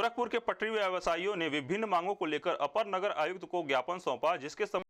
गोरखपुर के पटरी व्यवसायियों ने विभिन्न मांगों को लेकर अपर नगर आयुक्त को ज्ञापन सौंपा जिसके